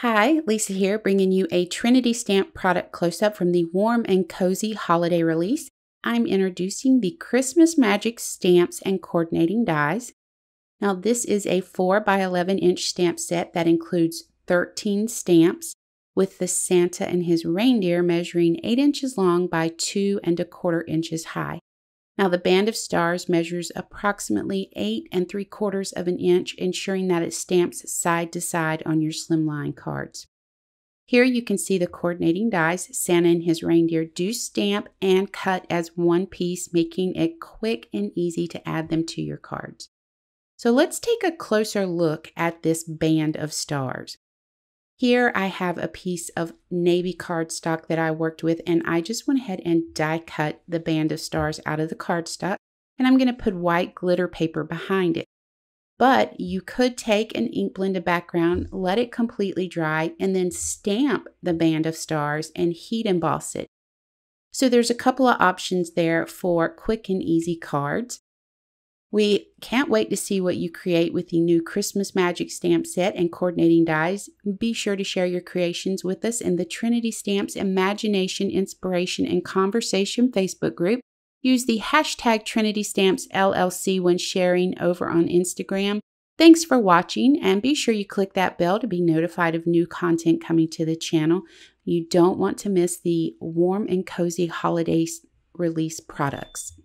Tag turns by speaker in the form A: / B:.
A: Hi, Lisa here, bringing you a Trinity Stamp product close up from the Warm and Cozy holiday release. I'm introducing the Christmas Magic stamps and coordinating dies. Now, this is a 4 by 11 inch stamp set that includes 13 stamps, with the Santa and his reindeer measuring 8 inches long by 2 and a quarter inches high. Now, the band of stars measures approximately 8 and 3 quarters of an inch, ensuring that it stamps side to side on your slimline cards. Here you can see the coordinating dies. Santa and his reindeer do stamp and cut as one piece, making it quick and easy to add them to your cards. So let's take a closer look at this band of stars. Here I have a piece of navy cardstock that I worked with and I just went ahead and die cut the band of stars out of the cardstock and I'm going to put white glitter paper behind it. But you could take an ink blended background, let it completely dry, and then stamp the band of stars and heat emboss it. So there's a couple of options there for quick and easy cards. We can't wait to see what you create with the new Christmas Magic stamp set and coordinating dies. Be sure to share your creations with us in the Trinity Stamps Imagination, Inspiration, and Conversation Facebook group. Use the hashtag Trinity Stamps LLC when sharing over on Instagram. Thanks for watching and be sure you click that bell to be notified of new content coming to the channel. You don't want to miss the warm and cozy holiday release products.